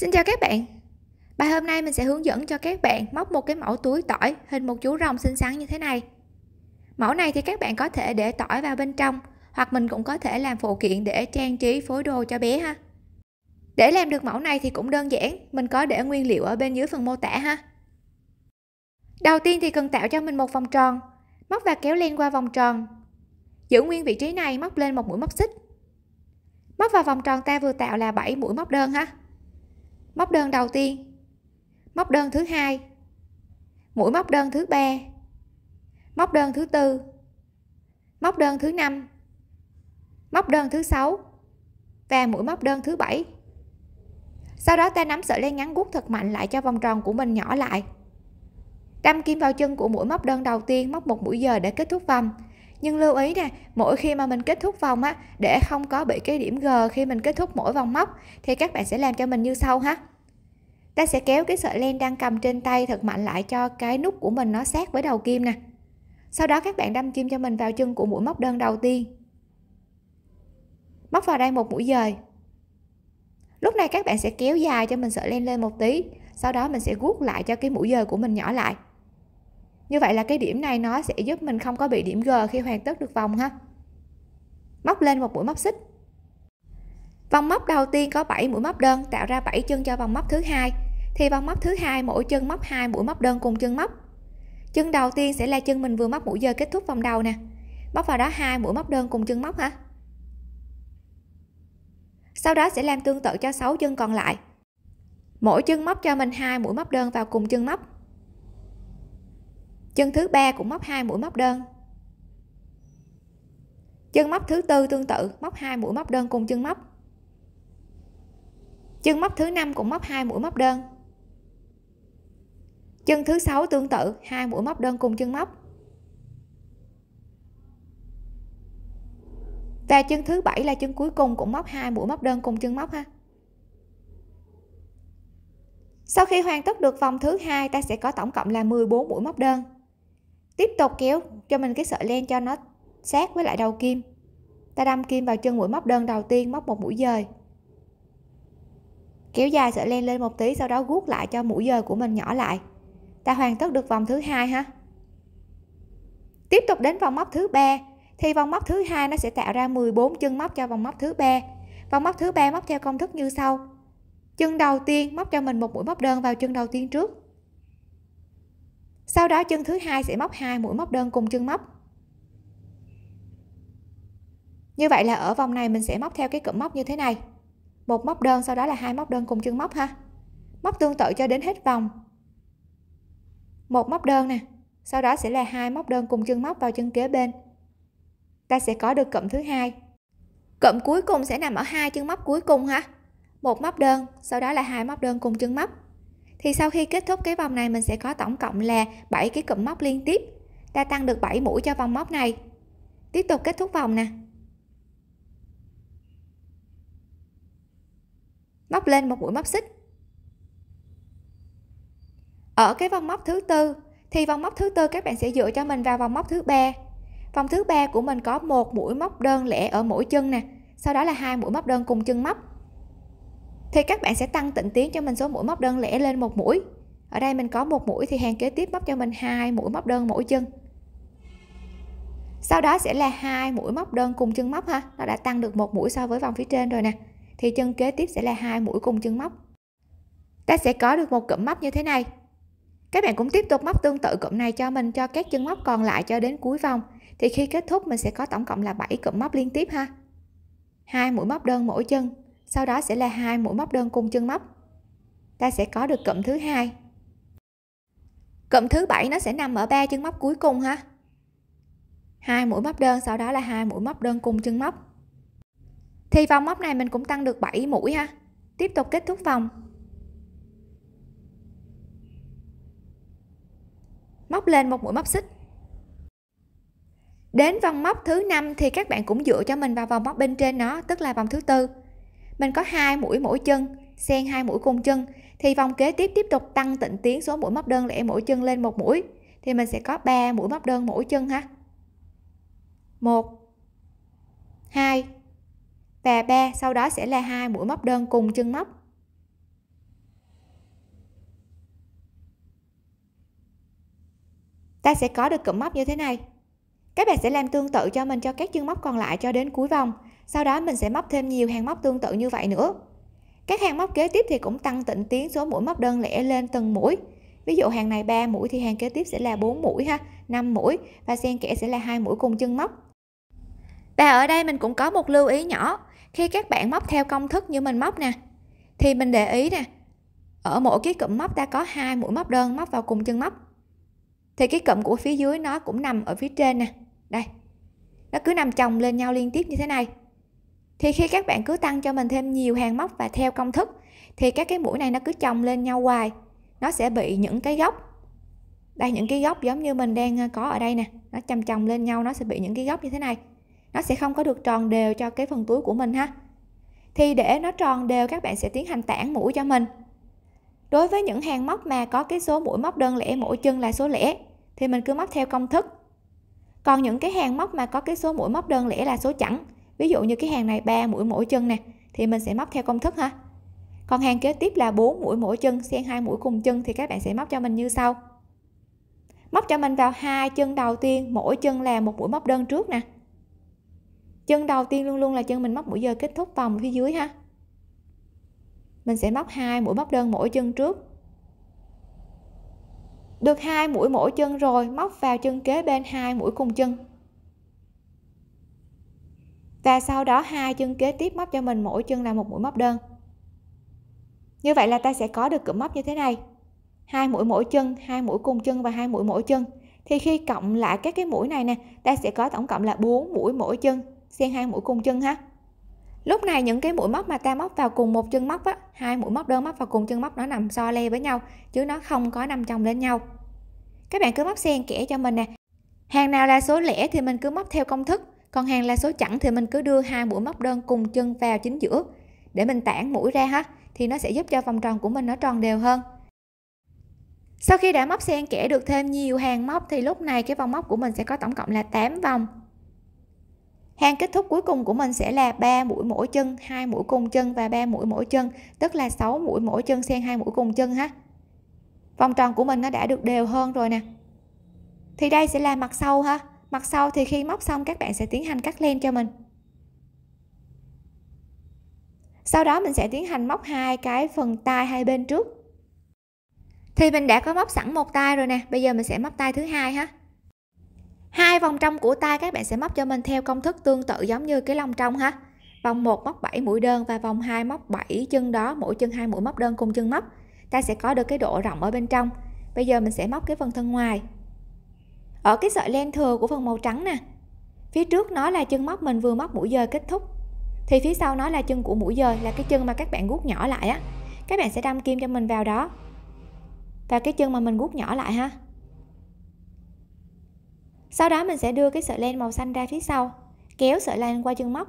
Xin chào các bạn Bài hôm nay mình sẽ hướng dẫn cho các bạn móc một cái mẫu túi tỏi hình một chú rồng xinh xắn như thế này Mẫu này thì các bạn có thể để tỏi vào bên trong hoặc mình cũng có thể làm phụ kiện để trang trí phối đồ cho bé ha Để làm được mẫu này thì cũng đơn giản, mình có để nguyên liệu ở bên dưới phần mô tả ha Đầu tiên thì cần tạo cho mình một vòng tròn Móc và kéo len qua vòng tròn Giữ nguyên vị trí này móc lên một mũi móc xích Móc vào vòng tròn ta vừa tạo là 7 mũi móc đơn ha móc đơn đầu tiên móc đơn thứ hai mũi móc đơn thứ ba móc đơn thứ tư móc đơn thứ năm móc đơn thứ sáu và mũi móc đơn thứ bảy sau đó ta nắm sợi len ngắn gút thật mạnh lại cho vòng tròn của mình nhỏ lại đâm kim vào chân của mũi móc đơn đầu tiên móc một mũi giờ để kết thúc vòng nhưng lưu ý nè mỗi khi mà mình kết thúc vòng á để không có bị cái điểm g khi mình kết thúc mỗi vòng móc thì các bạn sẽ làm cho mình như sau ha ta sẽ kéo cái sợi len đang cầm trên tay thật mạnh lại cho cái nút của mình nó sát với đầu kim nè sau đó các bạn đâm kim cho mình vào chân của mũi móc đơn đầu tiên móc vào đây một mũi dời lúc này các bạn sẽ kéo dài cho mình sợi len lên một tí sau đó mình sẽ guốc lại cho cái mũi dời của mình nhỏ lại như vậy là cái điểm này nó sẽ giúp mình không có bị điểm G khi hoàn tất được vòng ha móc lên một mũi móc xích vòng móc đầu tiên có 7 mũi móc đơn tạo ra 7 chân cho vòng móc thứ hai thì vòng móc thứ hai mỗi chân móc hai mũi móc đơn cùng chân móc chân đầu tiên sẽ là chân mình vừa móc mũi giờ kết thúc vòng đầu nè móc vào đó hai mũi móc đơn cùng chân móc ha sau đó sẽ làm tương tự cho 6 chân còn lại mỗi chân móc cho mình hai mũi móc đơn vào cùng chân móc chân thứ ba cũng móc hai mũi móc đơn chân móc thứ tư tương tự móc hai mũi móc đơn cùng chân móc chân móc thứ năm cũng móc hai mũi móc đơn chân thứ sáu tương tự hai mũi móc đơn cùng chân móc và chân thứ bảy là chân cuối cùng cũng móc hai mũi móc đơn cùng chân móc ha sau khi hoàn tất được vòng thứ hai ta sẽ có tổng cộng là 14 mũi móc đơn tiếp tục kéo cho mình cái sợi len cho nó sát với lại đầu kim ta đâm kim vào chân mũi móc đơn đầu tiên móc một mũi dời kéo dài sợi len lên một tí sau đó guốc lại cho mũi dời của mình nhỏ lại ta hoàn tất được vòng thứ hai ha tiếp tục đến vòng móc thứ ba thì vòng móc thứ hai nó sẽ tạo ra 14 chân móc cho vòng móc thứ ba vòng móc thứ ba móc theo công thức như sau chân đầu tiên móc cho mình một mũi móc đơn vào chân đầu tiên trước sau đó chân thứ hai sẽ móc hai mũi móc đơn cùng chân móc như vậy là ở vòng này mình sẽ móc theo cái cụm móc như thế này một móc đơn sau đó là hai móc đơn cùng chân móc ha móc tương tự cho đến hết vòng một móc đơn nè sau đó sẽ là hai móc đơn cùng chân móc vào chân kế bên ta sẽ có được cụm thứ hai cụm cuối cùng sẽ nằm ở hai chân móc cuối cùng ha một móc đơn sau đó là hai móc đơn cùng chân móc thì sau khi kết thúc cái vòng này mình sẽ có tổng cộng là 7 cái cụm móc liên tiếp ta tăng được 7 mũi cho vòng móc này tiếp tục kết thúc vòng nè móc lên một mũi móc xích ở cái vòng móc thứ tư thì vòng móc thứ tư các bạn sẽ dựa cho mình vào vòng móc thứ ba vòng thứ ba của mình có một mũi móc đơn lẻ ở mỗi chân nè sau đó là hai mũi móc đơn cùng chân móc thì các bạn sẽ tăng tịnh tiến cho mình số mũi móc đơn lẻ lên một mũi ở đây mình có một mũi thì hàng kế tiếp móc cho mình hai mũi móc đơn mỗi chân sau đó sẽ là hai mũi móc đơn cùng chân móc ha nó đã tăng được một mũi so với vòng phía trên rồi nè thì chân kế tiếp sẽ là hai mũi cùng chân móc ta sẽ có được một cụm móc như thế này các bạn cũng tiếp tục móc tương tự cụm này cho mình cho các chân móc còn lại cho đến cuối vòng thì khi kết thúc mình sẽ có tổng cộng là 7 cụm móc liên tiếp ha hai mũi móc đơn mỗi chân sau đó sẽ là hai mũi móc đơn cùng chân móc ta sẽ có được cụm thứ hai cụm thứ bảy nó sẽ nằm ở ba chân móc cuối cùng ha hai mũi móc đơn sau đó là hai mũi móc đơn cùng chân móc thì vòng móc này mình cũng tăng được 7 mũi ha tiếp tục kết thúc vòng móc lên một mũi móc xích đến vòng móc thứ năm thì các bạn cũng dựa cho mình vào vòng móc bên trên nó tức là vòng thứ tư mình có hai mũi mỗi chân xen hai mũi cùng chân thì vòng kế tiếp tiếp tục tăng tịnh tiến số mũi móc đơn lẻ mỗi chân lên một mũi thì mình sẽ có 3 mũi móc đơn mỗi chân ha 1 2 và 3 sau đó sẽ là hai mũi móc đơn cùng chân móc ta sẽ có được cụm móc như thế này các bạn sẽ làm tương tự cho mình cho các chân móc còn lại cho đến cuối vòng sau đó mình sẽ móc thêm nhiều hàng móc tương tự như vậy nữa các hàng móc kế tiếp thì cũng tăng tịnh tiến số mũi móc đơn lẻ lên từng mũi ví dụ hàng này 3 mũi thì hàng kế tiếp sẽ là 4 mũi ha 5 mũi và xen kẽ sẽ là hai mũi cùng chân móc và ở đây mình cũng có một lưu ý nhỏ khi các bạn móc theo công thức như mình móc nè thì mình để ý nè ở mỗi cái cụm móc ta có hai mũi móc đơn móc vào cùng chân móc thì cái cụm của phía dưới nó cũng nằm ở phía trên nè đây nó cứ nằm chồng lên nhau liên tiếp như thế này thì khi các bạn cứ tăng cho mình thêm nhiều hàng móc và theo công thức thì các cái mũi này nó cứ chồng lên nhau hoài nó sẽ bị những cái góc đây những cái góc giống như mình đang ờ, có ở đây nè nó chồng chồng lên nhau nó sẽ bị những cái góc như thế này nó sẽ không có được tròn đều cho cái phần túi của mình ha thì để nó tròn đều các bạn sẽ tiến hành tản mũi cho mình đối với những hàng móc mà có cái số mũi móc đơn lẻ mỗi chân là số lẻ thì mình cứ móc theo công thức còn những cái hàng móc mà có cái số mũi móc đơn lẻ là số chẵn ví dụ như cái hàng này 3 mũi mỗi chân nè thì mình sẽ móc theo công thức ha còn hàng kế tiếp là 4 mũi mỗi chân xen hai mũi cùng chân thì các bạn sẽ móc cho mình như sau móc cho mình vào hai chân đầu tiên mỗi chân là một mũi móc đơn trước nè chân đầu tiên luôn luôn là chân mình móc mũi giờ kết thúc vòng phía dưới ha mình sẽ móc hai mũi móc đơn mỗi chân trước được hai mũi mỗi chân rồi móc vào chân kế bên hai mũi cùng chân và sau đó hai chân kế tiếp móc cho mình mỗi chân là một mũi móc đơn như vậy là ta sẽ có được cụm móc như thế này hai mũi mỗi chân hai mũi cùng chân và hai mũi mỗi chân thì khi cộng lại các cái mũi này nè ta sẽ có tổng cộng là 4 mũi mỗi chân xen hai mũi cùng chân ha lúc này những cái mũi móc mà ta móc vào cùng một chân móc á hai mũi móc đơn móc vào cùng chân móc nó nằm so le với nhau chứ nó không có nằm chồng lên nhau các bạn cứ móc xen kẽ cho mình nè hàng nào là số lẻ thì mình cứ móc theo công thức còn hàng là số chẵn thì mình cứ đưa hai mũi móc đơn cùng chân vào chính giữa để mình tản mũi ra ha thì nó sẽ giúp cho vòng tròn của mình nó tròn đều hơn sau khi đã móc xen kẽ được thêm nhiều hàng móc thì lúc này cái vòng móc của mình sẽ có tổng cộng là 8 vòng hàng kết thúc cuối cùng của mình sẽ là 3 mũi mỗi chân 2 mũi cùng chân và 3 mũi mỗi chân tức là 6 mũi mỗi chân xen hai mũi cùng chân ha vòng tròn của mình nó đã được đều hơn rồi nè thì đây sẽ là mặt sau ha mặt sau thì khi móc xong các bạn sẽ tiến hành cắt len cho mình sau đó mình sẽ tiến hành móc hai cái phần tay hai bên trước thì mình đã có móc sẵn một tay rồi nè bây giờ mình sẽ móc tay thứ hai ha hai vòng trong của tay các bạn sẽ móc cho mình theo công thức tương tự giống như cái lòng trong ha vòng 1 móc 7 mũi đơn và vòng 2 móc 7 chân đó mỗi chân hai mũi móc đơn cùng chân móc ta sẽ có được cái độ rộng ở bên trong bây giờ mình sẽ móc cái phần thân ngoài ở cái sợi len thừa của phần màu trắng nè phía trước nó là chân móc mình vừa móc mũi dời kết thúc thì phía sau nó là chân của mũi dời là cái chân mà các bạn guốc nhỏ lại á các bạn sẽ đâm kim cho mình vào đó và cái chân mà mình guốc nhỏ lại ha sau đó mình sẽ đưa cái sợi len màu xanh ra phía sau kéo sợi len qua chân móc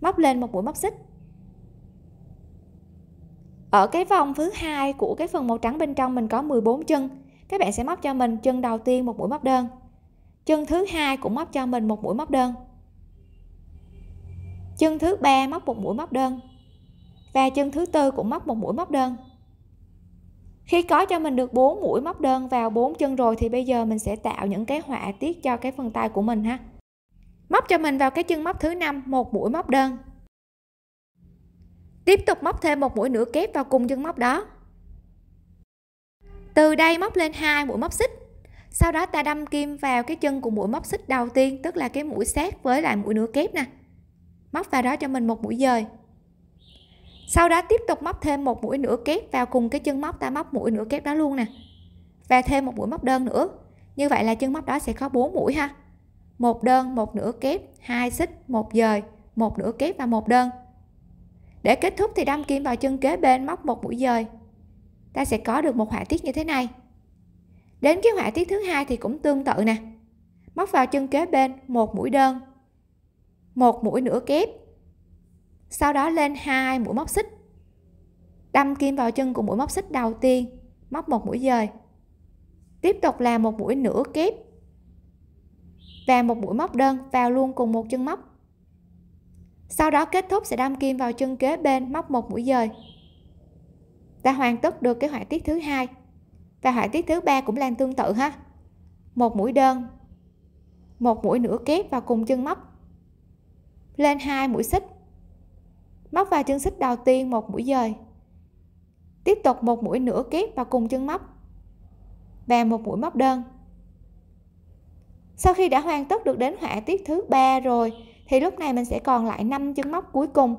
móc lên một mũi móc xích ở cái vòng thứ hai của cái phần màu trắng bên trong mình có 14 chân các bạn sẽ móc cho mình chân đầu tiên một mũi móc đơn chân thứ hai cũng móc cho mình một mũi móc đơn chân thứ ba móc một mũi móc đơn và chân thứ tư cũng móc một mũi móc đơn khi có cho mình được 4 mũi móc đơn vào 4 chân rồi thì bây giờ mình sẽ tạo những cái họa tiết cho cái phần tay của mình ha móc cho mình vào cái chân móc thứ năm một mũi móc đơn tiếp tục móc thêm một mũi nữa kép vào cùng chân móc đó từ đây móc lên hai mũi móc xích sau đó ta đâm kim vào cái chân của mũi móc xích đầu tiên tức là cái mũi xét với lại mũi nửa kép nè móc vào đó cho mình một mũi dời sau đó tiếp tục móc thêm một mũi nửa kép vào cùng cái chân móc ta móc mũi nửa kép đó luôn nè và thêm một mũi móc đơn nữa như vậy là chân móc đó sẽ có 4 mũi ha một đơn một nửa kép hai xích một dời một nửa kép và một đơn để kết thúc thì đâm kim vào chân kế bên móc một mũi dời ta sẽ có được một họa tiết như thế này đến cái họa tiết thứ hai thì cũng tương tự nè móc vào chân kế bên một mũi đơn một mũi nửa kép sau đó lên hai mũi móc xích đâm kim vào chân của mũi móc xích đầu tiên móc một mũi dời tiếp tục là một mũi nửa kép và một mũi móc đơn vào luôn cùng một chân móc sau đó kết thúc sẽ đâm kim vào chân kế bên móc một mũi dời và hoàn tất được cái họa tiết thứ hai và họa tiết thứ ba cũng làm tương tự ha một mũi đơn một mũi nửa kép vào cùng chân móc lên hai mũi xích móc vào chân xích đầu tiên một mũi dời tiếp tục một mũi nửa kép vào cùng chân móc và một mũi móc đơn sau khi đã hoàn tất được đến họa tiết thứ ba rồi thì lúc này mình sẽ còn lại 5 chân móc cuối cùng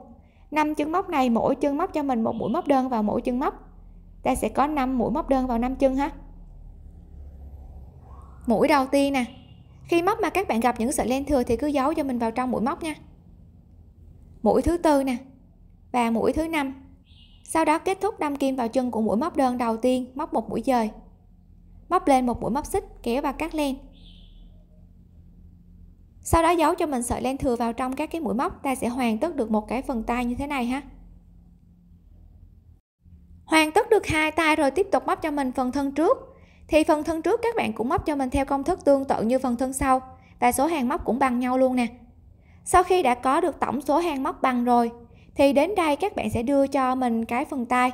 5 chân móc này mỗi chân móc cho mình một mũi móc đơn vào mỗi chân móc ta sẽ có 5 mũi móc đơn vào 5 chân ha mũi đầu tiên nè khi móc mà các bạn gặp những sợi len thừa thì cứ giấu cho mình vào trong mũi móc nha mũi thứ tư nè và mũi thứ năm sau đó kết thúc đâm kim vào chân của mũi móc đơn đầu tiên móc một mũi dời móc lên một mũi móc xích kéo và cắt len sau đó giấu cho mình sợi len thừa vào trong các cái mũi móc ta sẽ hoàn tất được một cái phần tay như thế này ha hoàn tất được hai tay rồi tiếp tục móc cho mình phần thân trước thì phần thân trước các bạn cũng móc cho mình theo công thức tương tự như phần thân sau và số hàng móc cũng bằng nhau luôn nè sau khi đã có được tổng số hàng móc bằng rồi thì đến đây các bạn sẽ đưa cho mình cái phần tay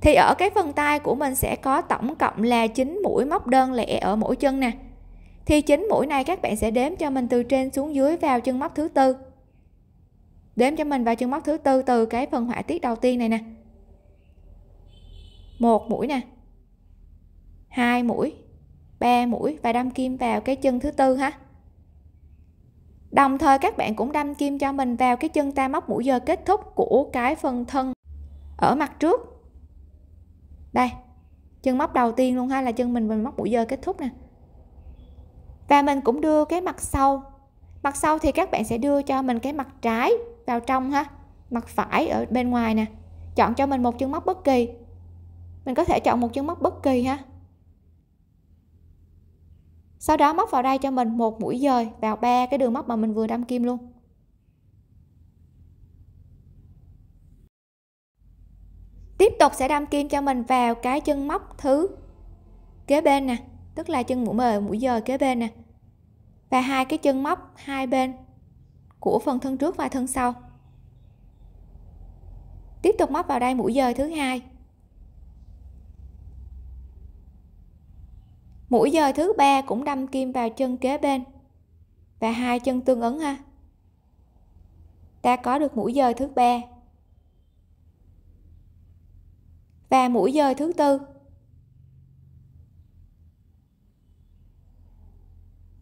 thì ở cái phần tay của mình sẽ có tổng cộng là 9 mũi móc đơn lẻ ở mỗi chân nè thì chính mũi này các bạn sẽ đếm cho mình từ trên xuống dưới vào chân móc thứ tư đếm cho mình vào chân móc thứ tư từ cái phần họa tiết đầu tiên này nè một mũi nè hai mũi ba mũi và đâm kim vào cái chân thứ tư ha đồng thời các bạn cũng đâm kim cho mình vào cái chân ta móc mũi giờ kết thúc của cái phần thân ở mặt trước đây chân móc đầu tiên luôn ha là chân mình mình móc mũi giờ kết thúc nè và mình cũng đưa cái mặt sau mặt sau thì các bạn sẽ đưa cho mình cái mặt trái vào trong ha mặt phải ở bên ngoài nè chọn cho mình một chân móc bất kỳ mình có thể chọn một chân móc bất kỳ ha sau đó móc vào đây cho mình một mũi dời vào ba cái đường móc mà mình vừa đâm kim luôn tiếp tục sẽ đâm kim cho mình vào cái chân móc thứ kế bên nè tức là chân mũi mờ mũi giờ kế bên nè và hai cái chân móc hai bên của phần thân trước và thân sau tiếp tục móc vào đây mũi giờ thứ hai mũi giờ thứ ba cũng đâm kim vào chân kế bên và hai chân tương ứng ha ta có được mũi giờ thứ ba và mũi giờ thứ tư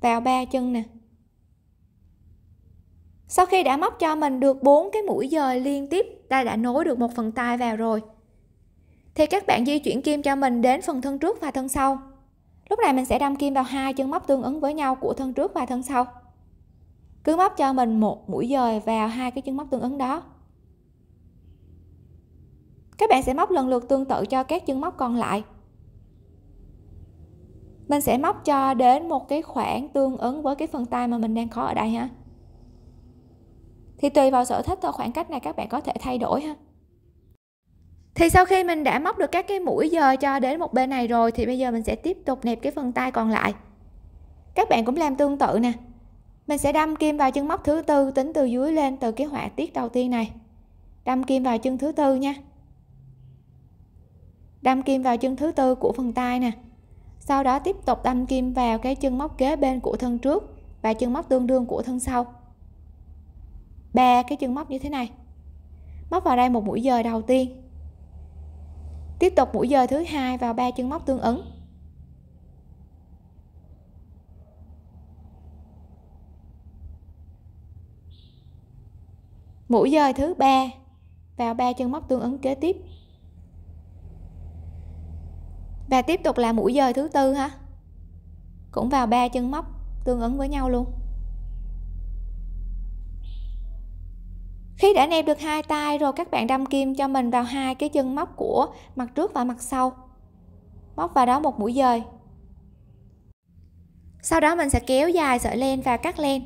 vào ba chân nè sau khi đã móc cho mình được bốn cái mũi dời liên tiếp ta đã nối được một phần tay vào rồi thì các bạn di chuyển kim cho mình đến phần thân trước và thân sau lúc này mình sẽ đâm kim vào hai chân móc tương ứng với nhau của thân trước và thân sau cứ móc cho mình một mũi dời vào hai cái chân móc tương ứng đó các bạn sẽ móc lần lượt tương tự cho các chân móc còn lại mình sẽ móc cho đến một cái khoảng tương ứng với cái phần tay mà mình đang có ở đây ha thì tùy vào sở thích thôi khoảng cách này các bạn có thể thay đổi ha thì sau khi mình đã móc được các cái mũi giờ cho đến một bên này rồi thì bây giờ mình sẽ tiếp tục nẹp cái phần tay còn lại các bạn cũng làm tương tự nè mình sẽ đâm kim vào chân móc thứ tư tính từ dưới lên từ cái họa tiết đầu tiên này đâm kim vào chân thứ tư nha đâm kim vào chân thứ tư của phần tay nè sau đó tiếp tục đâm kim vào cái chân móc kế bên của thân trước và chân móc tương đương của thân sau ba cái chân móc như thế này móc vào đây một mũi dời đầu tiên tiếp tục mũi dời thứ hai vào ba chân móc tương ứng mũi dời thứ ba vào ba chân móc tương ứng kế tiếp và tiếp tục là mũi dời thứ tư ha cũng vào ba chân móc tương ứng với nhau luôn khi đã nẹp được hai tay rồi các bạn đâm kim cho mình vào hai cái chân móc của mặt trước và mặt sau móc vào đó một mũi dời sau đó mình sẽ kéo dài sợi len và cắt len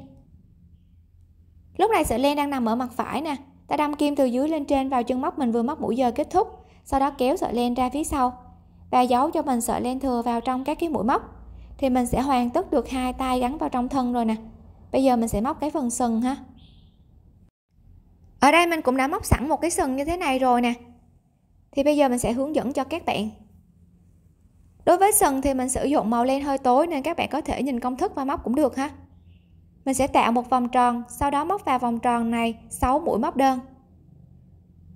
lúc này sợi len đang nằm ở mặt phải nè ta đâm kim từ dưới lên trên vào chân móc mình vừa móc mũi dời kết thúc sau đó kéo sợi len ra phía sau và giấu cho mình sợi len thừa vào trong các cái mũi móc thì mình sẽ hoàn tất được hai tay gắn vào trong thân rồi nè bây giờ mình sẽ móc cái phần sừng ha ở đây mình cũng đã móc sẵn một cái sừng như thế này rồi nè thì bây giờ mình sẽ hướng dẫn cho các bạn đối với sừng thì mình sử dụng màu len hơi tối nên các bạn có thể nhìn công thức và móc cũng được ha mình sẽ tạo một vòng tròn sau đó móc vào vòng tròn này 6 mũi móc đơn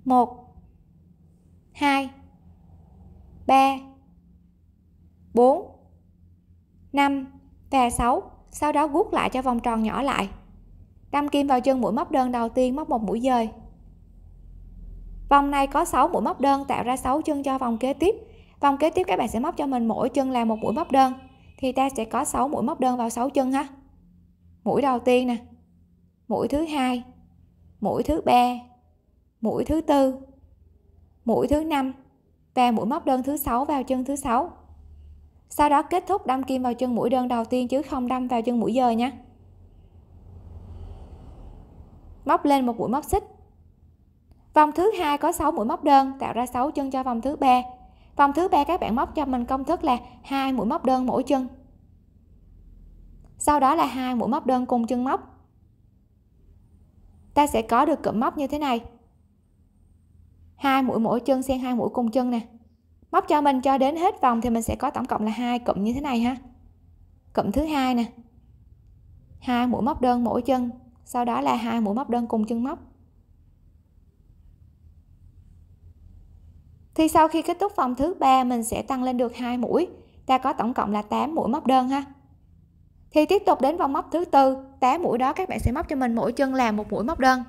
1 2 3 4 5 và 6 sau đó guốc lại cho vòng tròn nhỏ lại đâm kim vào chân mũi móc đơn đầu tiên móc một mũi dời vòng này có 6 mũi móc đơn tạo ra 6 chân cho vòng kế tiếp vòng kế tiếp các bạn sẽ móc cho mình mỗi chân là một mũi móc đơn thì ta sẽ có 6 mũi móc đơn vào 6 chân ha mũi đầu tiên nè mũi thứ hai mũi thứ ba mũi thứ tư mũi thứ năm và mũi móc đơn thứ sáu vào chân thứ sáu sau đó kết thúc đâm kim vào chân mũi đơn đầu tiên chứ không đâm vào chân mũi dời nhé móc lên một mũi móc xích vòng thứ hai có 6 mũi móc đơn tạo ra 6 chân cho vòng thứ ba vòng thứ ba các bạn móc cho mình công thức là hai mũi móc đơn mỗi chân sau đó là hai mũi móc đơn cùng chân móc ta sẽ có được cụm móc như thế này hai mũi mỗi chân xen hai mũi cùng chân nè móc cho mình cho đến hết vòng thì mình sẽ có tổng cộng là hai cụm như thế này ha cụm thứ hai nè hai mũi móc đơn mỗi chân sau đó là hai mũi móc đơn cùng chân móc thì sau khi kết thúc vòng thứ ba mình sẽ tăng lên được hai mũi ta có tổng cộng là 8 mũi móc đơn ha thì tiếp tục đến vòng móc thứ tư 8 mũi đó các bạn sẽ móc cho mình mỗi chân là một mũi móc đơn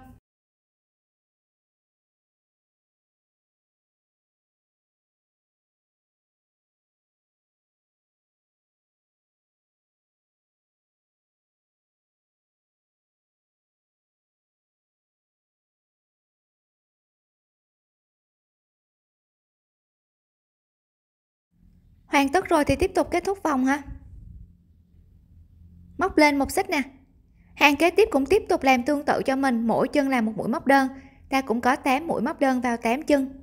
hoàn tất rồi thì tiếp tục kết thúc vòng ha móc lên một xích nè hàng kế tiếp cũng tiếp tục làm tương tự cho mình mỗi chân làm một mũi móc đơn ta cũng có 8 mũi móc đơn vào 8 chân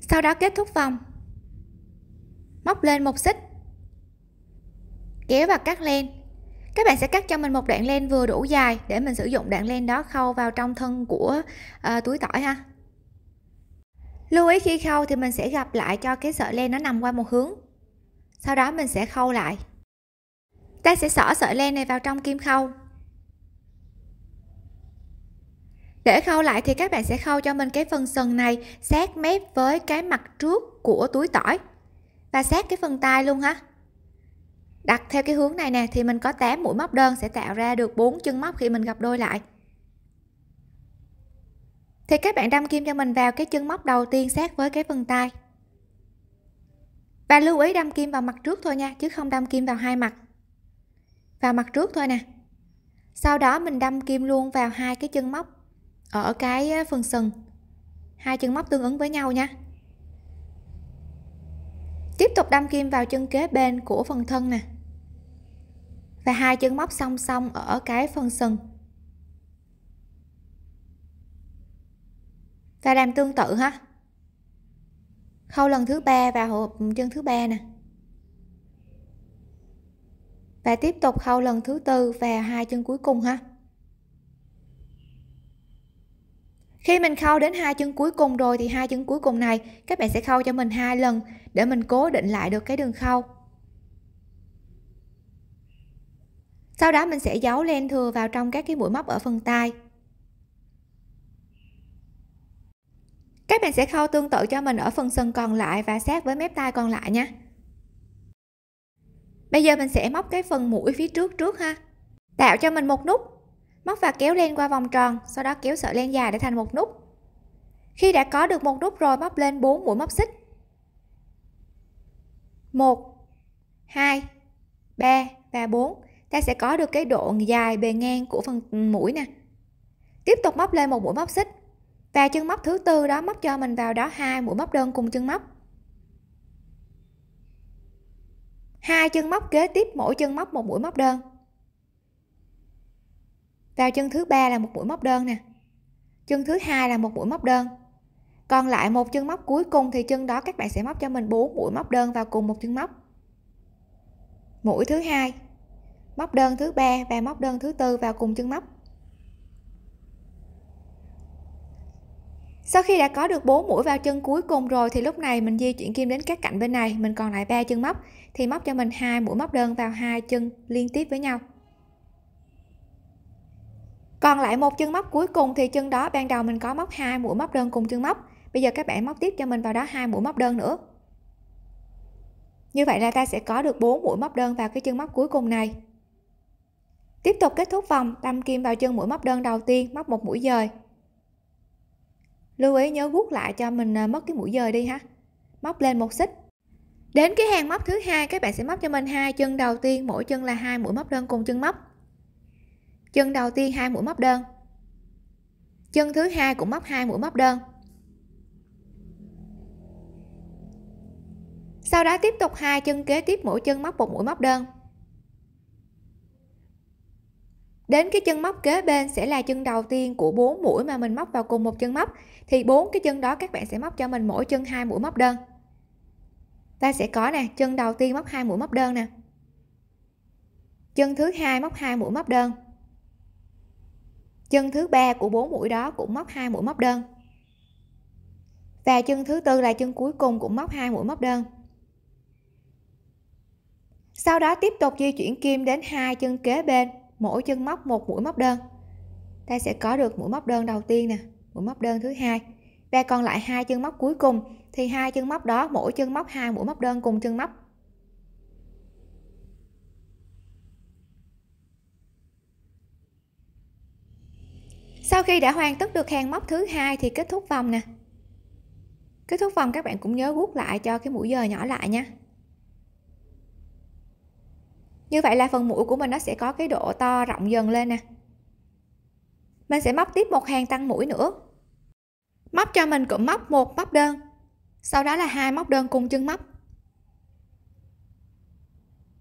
sau đó kết thúc vòng móc lên một xích kéo và cắt len các bạn sẽ cắt cho mình một đoạn len vừa đủ dài để mình sử dụng đoạn len đó khâu vào trong thân của à, túi tỏi ha lưu ý khi khâu thì mình sẽ gặp lại cho cái sợi len nó nằm qua một hướng sau đó mình sẽ khâu lại ta sẽ xỏ sợi len này vào trong kim khâu để khâu lại thì các bạn sẽ khâu cho mình cái phần sừng này sát mép với cái mặt trước của túi tỏi và sát cái phần tay luôn ha đặt theo cái hướng này nè thì mình có 8 mũi móc đơn sẽ tạo ra được 4 chân móc khi mình gặp đôi lại thì các bạn đâm kim cho mình vào cái chân móc đầu tiên sát với cái phần tay và lưu ý đâm kim vào mặt trước thôi nha chứ không đâm kim vào hai mặt vào mặt trước thôi nè sau đó mình đâm kim luôn vào hai cái chân móc ở cái phần sừng hai chân móc tương ứng với nhau nha tiếp tục đâm kim vào chân kế bên của phần thân nè và hai chân móc song song ở cái phần sừng và làm tương tự ha khâu lần thứ ba và hộp chân thứ ba nè và tiếp tục khâu lần thứ tư và hai chân cuối cùng ha khi mình khâu đến hai chân cuối cùng rồi thì hai chân cuối cùng này các bạn sẽ khâu cho mình hai lần để mình cố định lại được cái đường khâu sau đó mình sẽ giấu len thừa vào trong các cái mũi móc ở phần tai. các bạn sẽ khâu tương tự cho mình ở phần sừng còn lại và sát với mép tai còn lại nha bây giờ mình sẽ móc cái phần mũi phía trước trước ha tạo cho mình một nút móc và kéo len qua vòng tròn sau đó kéo sợi len dài để thành một nút khi đã có được một nút rồi móc lên 4 mũi móc xích 1 2 3 và 4 ta sẽ có được cái độ dài bề ngang của phần mũi nè tiếp tục móc lên một mũi móc xích và chân móc thứ tư đó móc cho mình vào đó hai mũi móc đơn cùng chân móc hai chân móc kế tiếp mỗi chân móc một mũi móc đơn vào chân thứ ba là một mũi móc đơn nè chân thứ hai là một mũi móc đơn còn lại một chân móc cuối cùng thì chân đó các bạn sẽ móc cho mình bốn mũi móc đơn vào cùng một chân móc mũi thứ hai móc đơn thứ ba và móc đơn thứ tư vào cùng chân móc sau khi đã có được 4 mũi vào chân cuối cùng rồi thì lúc này mình di chuyển kim đến các cạnh bên này mình còn lại ba chân móc thì móc cho mình hai mũi móc đơn vào hai chân liên tiếp với nhau còn lại một chân móc cuối cùng thì chân đó ban đầu mình có móc hai mũi móc đơn cùng chân móc bây giờ các bạn móc tiếp cho mình vào đó hai mũi móc đơn nữa như vậy là ta sẽ có được 4 mũi móc đơn vào cái chân móc cuối cùng này Tiếp tục kết thúc vòng, đâm kim vào chân mũi móc đơn đầu tiên, móc một mũi dời. Lưu ý nhớ gút lại cho mình à, mất cái mũi dời đi ha. Móc lên một xích. Đến cái hàng móc thứ hai các bạn sẽ móc cho mình hai chân đầu tiên, mỗi chân là hai mũi móc đơn cùng chân móc. Chân đầu tiên hai mũi móc đơn. Chân thứ hai cũng móc hai mũi móc đơn. Sau đó tiếp tục hai chân kế tiếp mỗi chân móc một mũi móc đơn. đến cái chân móc kế bên sẽ là chân đầu tiên của bốn mũi mà mình móc vào cùng một chân móc thì bốn cái chân đó các bạn sẽ móc cho mình mỗi chân hai mũi móc đơn ta sẽ có nè chân đầu tiên móc hai mũi móc đơn nè chân thứ hai móc hai mũi móc đơn chân thứ ba của bốn mũi đó cũng móc hai mũi móc đơn và chân thứ tư là chân cuối cùng cũng móc hai mũi móc đơn sau đó tiếp tục di chuyển kim đến hai chân kế bên mỗi chân móc một mũi móc đơn ta sẽ có được mũi móc đơn đầu tiên nè mũi móc đơn thứ hai và còn lại hai chân móc cuối cùng thì hai chân móc đó mỗi chân móc hai mũi móc đơn cùng chân móc sau khi đã hoàn tất được hàng móc thứ hai thì kết thúc vòng nè kết thúc vòng các bạn cũng nhớ guốc lại cho cái mũi giờ nhỏ lại nha như vậy là phần mũi của mình nó sẽ có cái độ to rộng dần lên nè mình sẽ móc tiếp một hàng tăng mũi nữa móc cho mình cụm móc một móc đơn sau đó là hai móc đơn cùng chân móc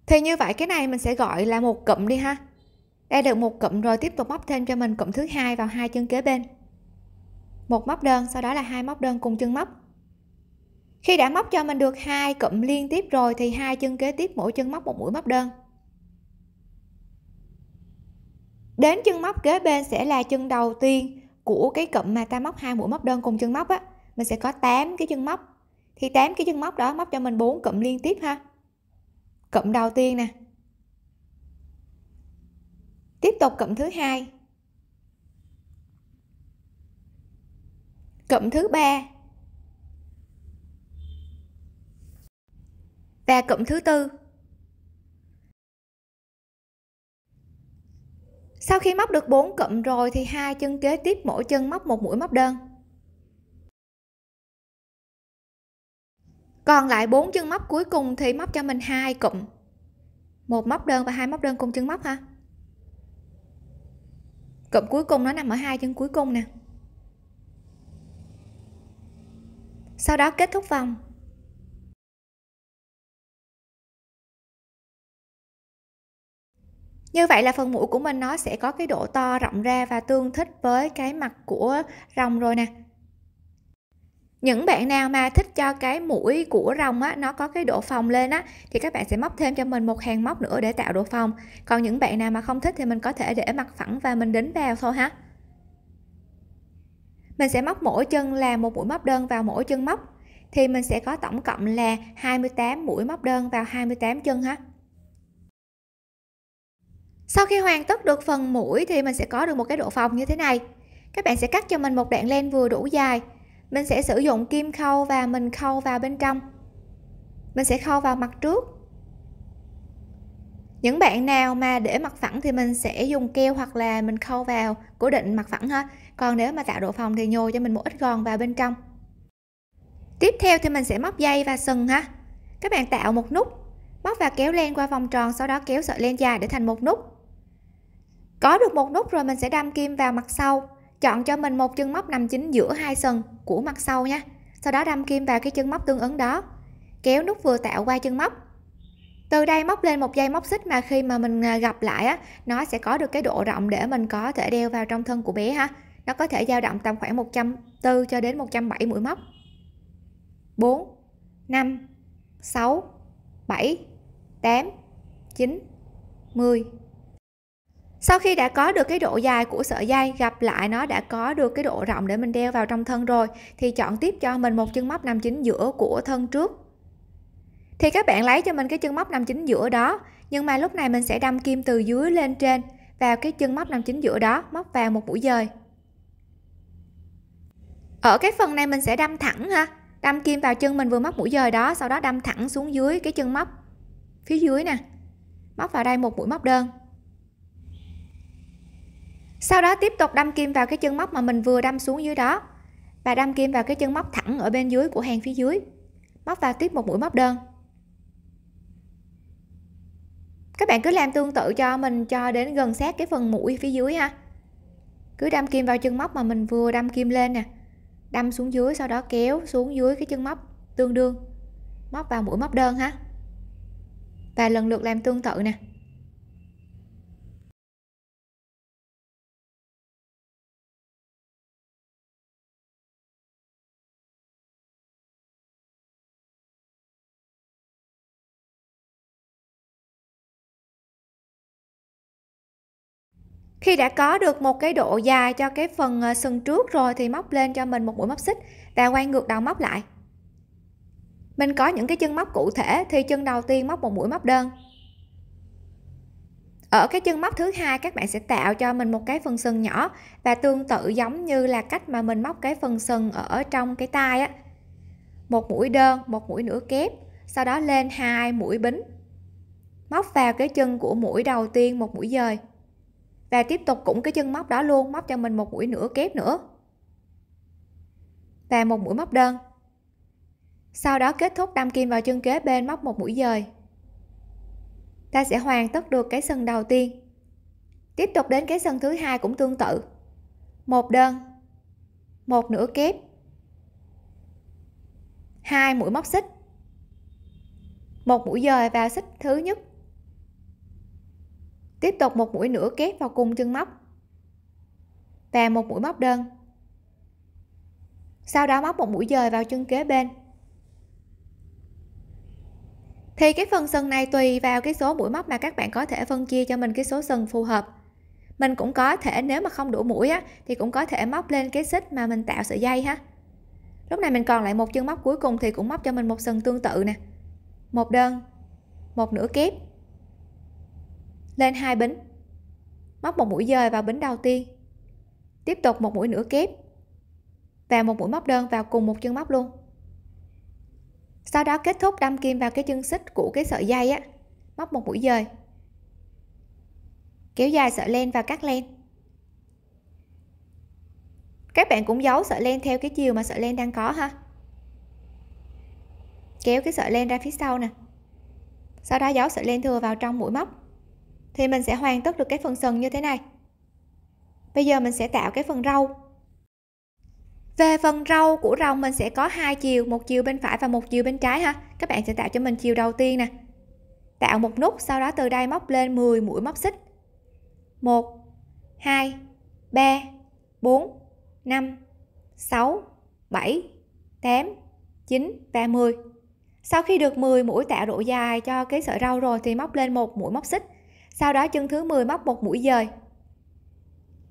thì như vậy cái này mình sẽ gọi là một cụm đi ha đây được một cụm rồi tiếp tục móc thêm cho mình cụm thứ hai vào hai chân kế bên một móc đơn sau đó là hai móc đơn cùng chân móc khi đã móc cho mình được hai cụm liên tiếp rồi thì hai chân kế tiếp mỗi chân móc một mũi móc đơn đến chân móc kế bên sẽ là chân đầu tiên của cái cụm mà ta móc hai mũi móc đơn cùng chân móc á mình sẽ có 8 cái chân móc thì 8 cái chân móc đó móc cho mình 4 cụm liên tiếp ha cụm đầu tiên nè tiếp tục cụm thứ hai cụm thứ ba và cụm thứ tư sau khi móc được 4 cụm rồi thì hai chân kế tiếp mỗi chân móc một mũi móc đơn còn lại bốn chân móc cuối cùng thì móc cho mình hai cụm một móc đơn và hai móc đơn cùng chân móc ha cụm cuối cùng nó nằm ở hai chân cuối cùng nè sau đó kết thúc vòng như vậy là phần mũi của mình nó sẽ có cái độ to rộng ra và tương thích với cái mặt của rồng rồi nè những bạn nào mà thích cho cái mũi của rồng á, nó có cái độ phồng lên á, thì các bạn sẽ móc thêm cho mình một hàng móc nữa để tạo độ phồng. Còn những bạn nào mà không thích thì mình có thể để mặt phẳng và mình đính vào thôi ha. Mình sẽ móc mỗi chân là một mũi móc đơn vào mỗi chân móc. Thì mình sẽ có tổng cộng là 28 mũi móc đơn vào 28 chân ha sau khi hoàn tất được phần mũi thì mình sẽ có được một cái độ phồng như thế này các bạn sẽ cắt cho mình một đoạn len vừa đủ dài mình sẽ sử dụng kim khâu và mình khâu vào bên trong mình sẽ khâu vào mặt trước những bạn nào mà để mặt phẳng thì mình sẽ dùng keo hoặc là mình khâu vào cố định mặt phẳng ha còn nếu mà tạo độ phồng thì nhồi cho mình một ít gòn vào bên trong tiếp theo thì mình sẽ móc dây và sừng ha các bạn tạo một nút móc và kéo len qua vòng tròn sau đó kéo sợi len dài để thành một nút có được một nút rồi mình sẽ đâm kim vào mặt sau. Chọn cho mình một chân móc nằm chính giữa hai sừng của mặt sau nha. Sau đó đâm kim vào cái chân móc tương ứng đó. Kéo nút vừa tạo qua chân móc. Từ đây móc lên một dây móc xích mà khi mà mình à, gặp lại á, nó sẽ có được cái độ rộng để mình có thể đeo vào trong thân của bé ha. Nó có thể dao động tầm khoảng 140 cho đến 170 mũi móc. 4, 5, 6, 7, 8, 9, 10, sau khi đã có được cái độ dài của sợi dây gặp lại nó đã có được cái độ rộng để mình đeo vào trong thân rồi thì chọn tiếp cho mình một chân móc nằm chính giữa của thân trước thì các bạn lấy cho mình cái chân móc nằm chính giữa đó nhưng mà lúc này mình sẽ đâm kim từ dưới lên trên vào cái chân móc nằm chính giữa đó móc vào một mũi dời ở cái phần này mình sẽ đâm thẳng ha đâm kim vào chân mình vừa móc mũi dời đó sau đó đâm thẳng xuống dưới cái chân móc phía dưới nè móc vào đây một mũi móc đơn sau đó tiếp tục đâm kim vào cái chân móc mà mình vừa đâm xuống dưới đó và đâm kim vào cái chân móc thẳng ở bên dưới của hàng phía dưới móc vào tiếp một mũi móc đơn các bạn cứ làm tương tự cho mình cho đến gần sát cái phần mũi phía dưới ha cứ đâm kim vào chân móc mà mình vừa đâm kim lên nè đâm xuống dưới sau đó kéo xuống dưới cái chân móc tương đương móc vào mũi móc đơn ha và lần lượt làm tương tự nè khi đã có được một cái độ dài cho cái phần ờ, sừng trước rồi thì móc lên cho mình một mũi móc xích và quay ngược đầu móc lại mình có những cái chân móc cụ thể thì chân đầu tiên móc một mũi móc đơn ở cái chân móc thứ hai các bạn sẽ tạo cho mình một cái phần sừng nhỏ và tương tự giống như là cách mà mình móc cái phần sừng ở trong cái tay á một mũi đơn một mũi nửa kép sau đó lên hai mũi bính móc vào cái chân của mũi đầu tiên một mũi dời và tiếp tục cũng cái chân móc đó luôn móc cho mình một mũi nửa kép nữa và một mũi móc đơn sau đó kết thúc đâm kim vào chân kế bên móc một mũi dời ta sẽ hoàn tất được cái sừng đầu tiên tiếp tục đến cái sừng thứ hai cũng tương tự một đơn một nửa kép hai mũi móc xích một mũi dời vào xích thứ nhất tiếp tục một mũi nữa kép vào cùng chân móc và một mũi móc đơn sau đó móc một mũi dời vào chân kế bên thì cái phần sừng này tùy vào cái số mũi móc mà các bạn có thể phân chia cho mình cái số sừng phù hợp mình cũng có thể nếu mà không đủ mũi á thì cũng có thể móc lên cái xích mà mình tạo sợi dây ha lúc này mình còn lại một chân móc cuối cùng thì cũng móc cho mình một sừng tương tự nè một đơn một nửa kép lên hai bính móc một mũi dời vào bính đầu tiên tiếp tục một mũi nửa kép và một mũi móc đơn vào cùng một chân móc luôn sau đó kết thúc đâm kim vào cái chân xích của cái sợi dây á móc một mũi dời kéo dài sợi len và cắt len các bạn cũng giấu sợi len theo cái chiều mà sợi len đang có ha kéo cái sợi len ra phía sau nè sau đó giấu sợi len thừa vào trong mũi móc thì mình sẽ hoàn tất được cái phần sừng như thế này bây giờ mình sẽ tạo cái phần râu về phần râu của rồng mình sẽ có hai chiều một chiều bên phải và một chiều bên trái ha các bạn sẽ tạo cho mình chiều đầu tiên nè tạo một nút sau đó từ đây móc lên 10 mũi móc xích 1 2 3 4 5 6 7 8 9 và 10 sau khi được 10 mũi tạo độ dài cho cái sợi râu rồi thì móc lên một mũi móc xích sau đó chân thứ 10 móc một mũi dời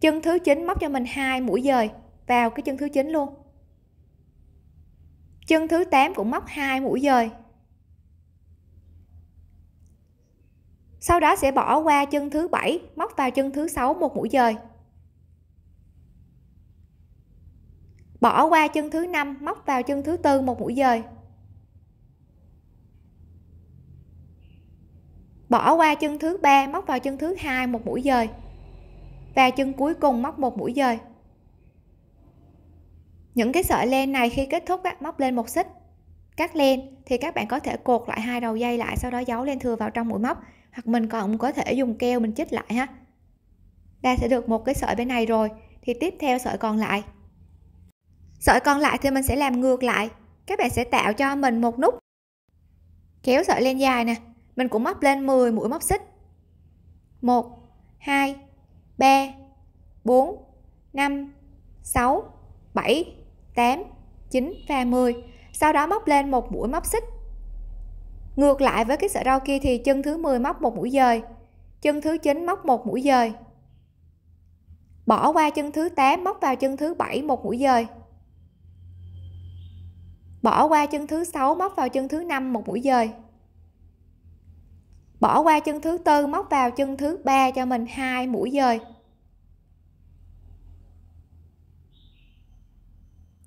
chân thứ 9 móc cho mình hai mũi dời vào cái chân thứ 9 luôn chân thứ 8 cũng móc hai mũi dời sau đó sẽ bỏ qua chân thứ 7 móc vào chân thứ 6 một mũi dời bỏ qua chân thứ 5 móc vào chân thứ tư một mũi dời bỏ qua chân thứ ba móc vào chân thứ hai một mũi dời và chân cuối cùng móc một mũi dời những cái sợi len này khi kết thúc á, móc lên một xích cắt len thì các bạn có thể cột lại hai đầu dây lại sau đó giấu len thừa vào trong mũi móc hoặc mình còn có thể dùng keo mình chích lại ha ta sẽ được một cái sợi bên này rồi thì tiếp theo sợi còn lại sợi còn lại thì mình sẽ làm ngược lại các bạn sẽ tạo cho mình một nút kéo sợi len dài nè mình cũng móc lên 10 mũi móc xích 1 2 3 4 5 6 7 8 9 và 10 sau đó móc lên một mũi móc xích ngược lại với cái sợi rau kia thì chân thứ 10 móc một mũi dời chân thứ 9 móc một mũi dời bỏ qua chân thứ 8 móc vào chân thứ 7 một mũi dời bỏ qua chân thứ 6 móc vào chân thứ 5 một mũi dời bỏ qua chân thứ tư móc vào chân thứ ba cho mình hai mũi dời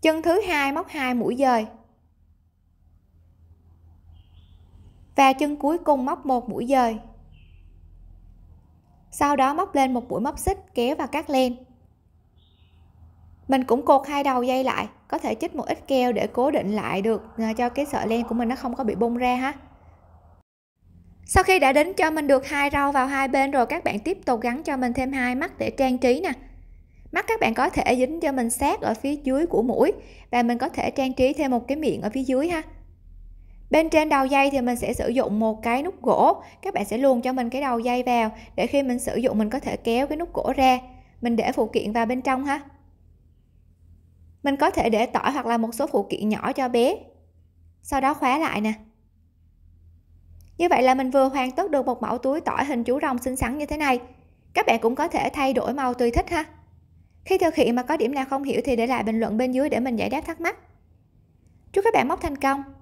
chân thứ hai móc hai mũi dời và chân cuối cùng móc một mũi dời sau đó móc lên một mũi móc xích kéo và cắt len mình cũng cột hai đầu dây lại có thể chích một ít keo để cố định lại được à, cho cái sợi len của mình nó không có bị bung ra ha sau khi đã đính cho mình được hai rau vào hai bên rồi các bạn tiếp tục gắn cho mình thêm hai mắt để trang trí nè mắt các bạn có thể dính cho mình sát ở phía dưới của mũi và mình có thể trang trí thêm một cái miệng ở phía dưới ha bên trên đầu dây thì mình sẽ sử dụng một cái nút gỗ các bạn sẽ luồn cho mình cái đầu dây vào để khi mình sử dụng mình có thể kéo cái nút gỗ ra mình để phụ kiện vào bên trong ha mình có thể để tỏi hoặc là một số phụ kiện nhỏ cho bé sau đó khóa lại nè như vậy là mình vừa hoàn tất được một mẫu túi tỏi hình chú rồng xinh xắn như thế này. Các bạn cũng có thể thay đổi màu tùy thích ha. Khi thực hiện mà có điểm nào không hiểu thì để lại bình luận bên dưới để mình giải đáp thắc mắc. Chúc các bạn móc thành công!